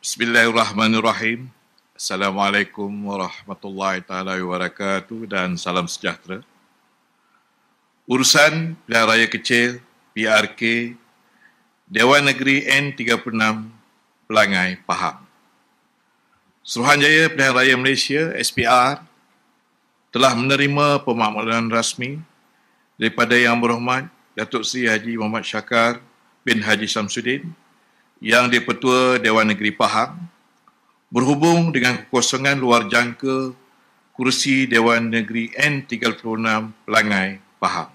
Bismillahirrahmanirrahim. Assalamualaikum warahmatullahi taala wabarakatuh dan salam sejahtera. Urusan Pilihan Raya Kecil PRK Dewan Negeri N36 Pelangai Pahang. Suruhanjaya Pilihan Raya Malaysia SPR telah menerima pemakmuran rasmi daripada Yang Berhormat Datuk Seri Haji Muhammad Syakar bin Haji Samsudin yang dipertua Dewan Negeri Pahang berhubung dengan kekosongan luar jangka kursi Dewan Negeri N36 Pelangai Pahang.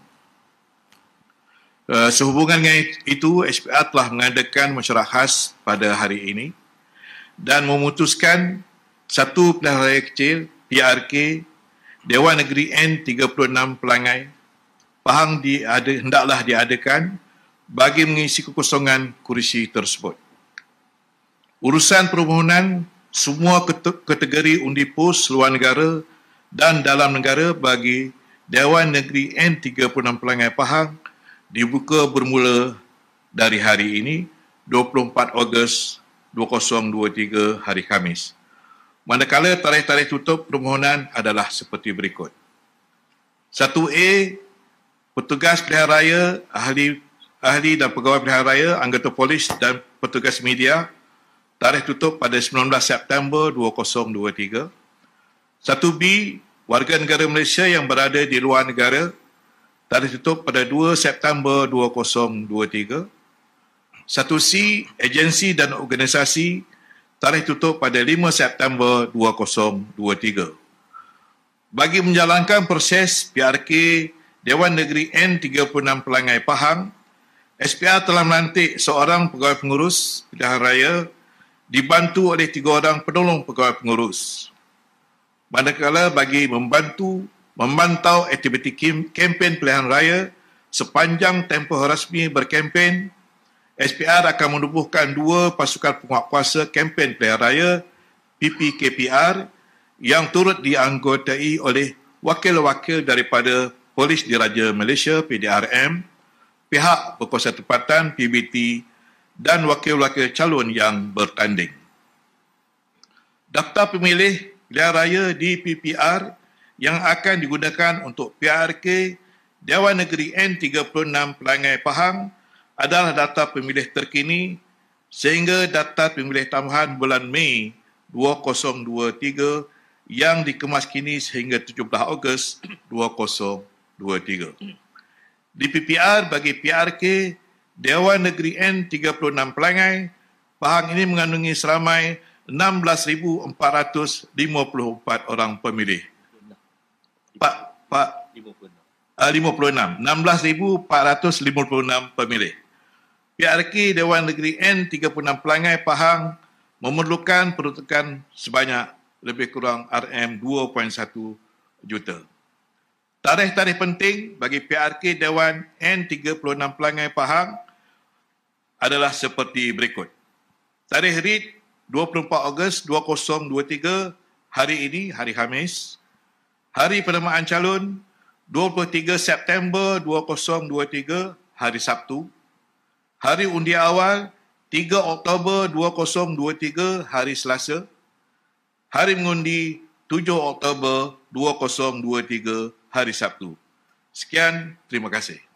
Eh, sehubungan dengan itu, SPA telah mengadakan mesyuarat khas pada hari ini dan memutuskan satu pilihan raya kecil PRK Dewan Negeri N36 Pelangai Pahang diada, hendaklah diadakan bagi mengisi kekosongan kursi tersebut. Urusan permohonan semua kategori undi pos luar negara dan dalam negara bagi Dewan Negeri N36 Pelanggan Pahang dibuka bermula dari hari ini 24 Ogos 2023 hari Khamis. Manakala tarikh-tarikh tutup permohonan adalah seperti berikut. 1A, Petugas Pilihan Raya Ahli ahli dan pegawai pilihan raya, anggota polis dan petugas media tarikh tutup pada 19 September 2023. 1B, warga negara Malaysia yang berada di luar negara tarikh tutup pada 2 September 2023. 1C, agensi dan organisasi tarikh tutup pada 5 September 2023. Bagi menjalankan proses PRK Dewan Negeri N36 Pelangai Pahang, SPR telah melantik seorang pegawai pengurus pilihan raya dibantu oleh tiga orang penolong pegawai pengurus. Manakala bagi membantu memantau aktiviti kempen pilihan raya sepanjang tempoh rasmi berkempen, SPR akan menubuhkan dua pasukan penguatkuasa kempen pilihan raya PPKPR yang turut dianggotai oleh wakil-wakil daripada Polis Diraja Malaysia PDRM pihak berkuasa tempatan PBT dan wakil-wakil calon yang bertanding. Daftar pemilih pilihan raya di PPR yang akan digunakan untuk PRK Dewan Negeri N36 Pelangai Pahang adalah data pemilih terkini sehingga data pemilih tambahan bulan Mei 2023 yang dikemas kini sehingga 17 Ogos 2023. DPPR bagi PRK Dewan Negeri N36 Pelangai pahang ini mengandungi seramai 16,454 orang pemilih. Pak, Pak, 56. 16,456 ah, pemilih. PRK Dewan Negeri N36 Pelangai Pahang memerlukan peruntukan sebanyak lebih kurang RM2.1 juta. Tarikh-tarikh penting bagi PRK Dewan N36 Pelangai Pahang adalah seperti berikut. Tarikh read 24 Ogos 2023 hari ini, hari Hamis, Hari penamaan calon 23 September 2023 hari Sabtu. Hari undi awal 3 Oktober 2023 hari Selasa. Hari mengundi 7 Oktober 2023 hari Sabtu. Sekian, terima kasih.